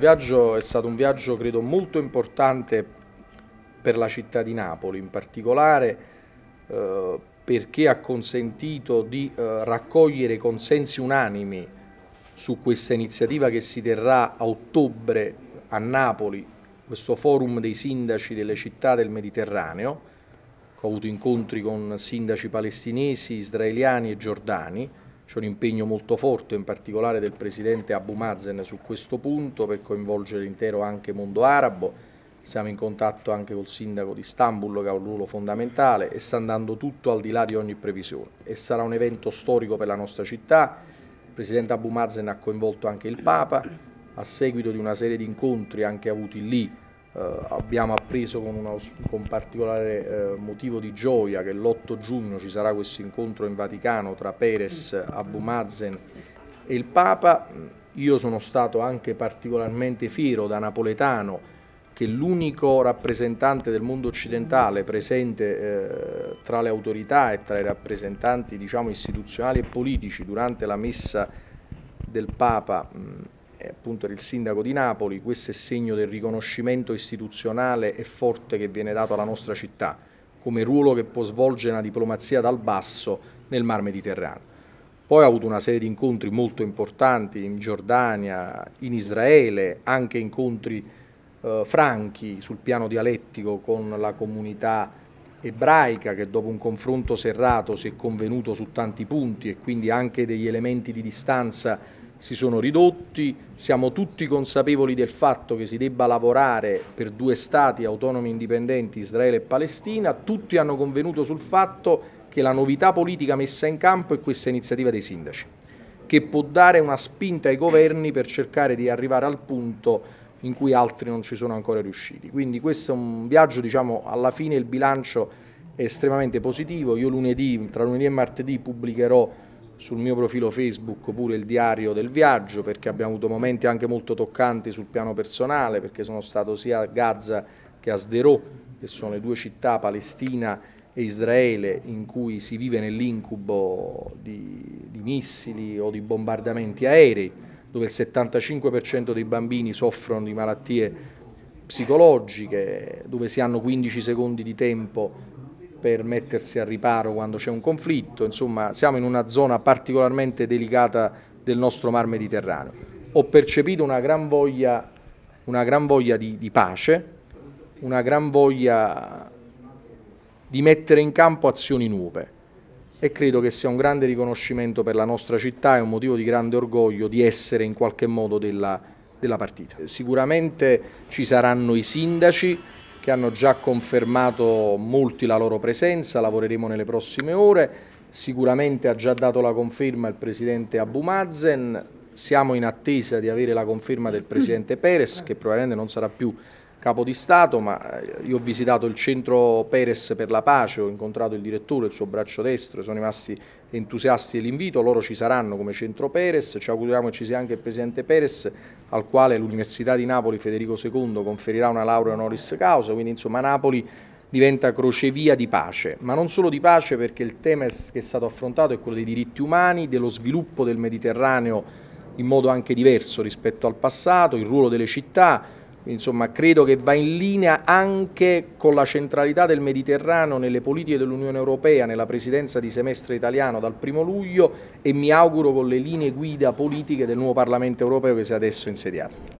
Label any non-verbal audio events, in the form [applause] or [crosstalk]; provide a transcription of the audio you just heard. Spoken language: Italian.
viaggio è stato un viaggio credo molto importante per la città di Napoli, in particolare eh, perché ha consentito di eh, raccogliere consensi unanimi su questa iniziativa che si terrà a ottobre a Napoli, questo forum dei sindaci delle città del Mediterraneo, ho avuto incontri con sindaci palestinesi, israeliani e giordani, c'è un impegno molto forte, in particolare del presidente Abu Mazen su questo punto, per coinvolgere l'intero anche mondo arabo. Siamo in contatto anche col sindaco di Istanbul, che ha un ruolo fondamentale, e sta andando tutto al di là di ogni previsione. E sarà un evento storico per la nostra città. Il presidente Abu Mazen ha coinvolto anche il Papa, a seguito di una serie di incontri anche avuti lì Uh, abbiamo appreso con, una, con particolare uh, motivo di gioia che l'8 giugno ci sarà questo incontro in Vaticano tra Perez, Abu Mazen e il Papa. Io sono stato anche particolarmente fiero da napoletano che l'unico rappresentante del mondo occidentale presente eh, tra le autorità e tra i rappresentanti diciamo, istituzionali e politici durante la messa del Papa appunto era il sindaco di Napoli, questo è segno del riconoscimento istituzionale e forte che viene dato alla nostra città come ruolo che può svolgere una diplomazia dal basso nel Mar Mediterraneo. Poi ha avuto una serie di incontri molto importanti in Giordania, in Israele, anche incontri eh, franchi sul piano dialettico con la comunità ebraica che dopo un confronto serrato si è convenuto su tanti punti e quindi anche degli elementi di distanza si sono ridotti, siamo tutti consapevoli del fatto che si debba lavorare per due stati autonomi e indipendenti, Israele e Palestina, tutti hanno convenuto sul fatto che la novità politica messa in campo è questa iniziativa dei sindaci, che può dare una spinta ai governi per cercare di arrivare al punto in cui altri non ci sono ancora riusciti. Quindi questo è un viaggio, diciamo, alla fine il bilancio è estremamente positivo, io lunedì, tra lunedì e martedì pubblicherò sul mio profilo Facebook pure il diario del viaggio perché abbiamo avuto momenti anche molto toccanti sul piano personale perché sono stato sia a Gaza che a Sderò che sono le due città Palestina e Israele in cui si vive nell'incubo di, di missili o di bombardamenti aerei dove il 75% dei bambini soffrono di malattie psicologiche, dove si hanno 15 secondi di tempo per mettersi al riparo quando c'è un conflitto, insomma siamo in una zona particolarmente delicata del nostro mar Mediterraneo. Ho percepito una gran voglia, una gran voglia di, di pace, una gran voglia di mettere in campo azioni nuove e credo che sia un grande riconoscimento per la nostra città e un motivo di grande orgoglio di essere in qualche modo della, della partita. Sicuramente ci saranno i sindaci, che hanno già confermato molti la loro presenza, lavoreremo nelle prossime ore, sicuramente ha già dato la conferma il Presidente Abu Mazen, siamo in attesa di avere la conferma del Presidente [clears throat] Perez che probabilmente non sarà più capo di Stato, ma eh, io ho visitato il centro Perez per la pace, ho incontrato il direttore, il suo braccio destro, sono rimasti entusiasti dell'invito, loro ci saranno come centro Perez, ci auguriamo che ci sia anche il presidente Perez, al quale l'Università di Napoli Federico II conferirà una laurea honoris causa, quindi insomma Napoli diventa crocevia di pace, ma non solo di pace perché il tema che è stato affrontato è quello dei diritti umani, dello sviluppo del Mediterraneo in modo anche diverso rispetto al passato, il ruolo delle città, insomma, credo che va in linea anche con la centralità del Mediterraneo nelle politiche dell'Unione Europea, nella presidenza di semestre italiano dal primo luglio e mi auguro con le linee guida politiche del nuovo Parlamento Europeo che si è adesso insediato.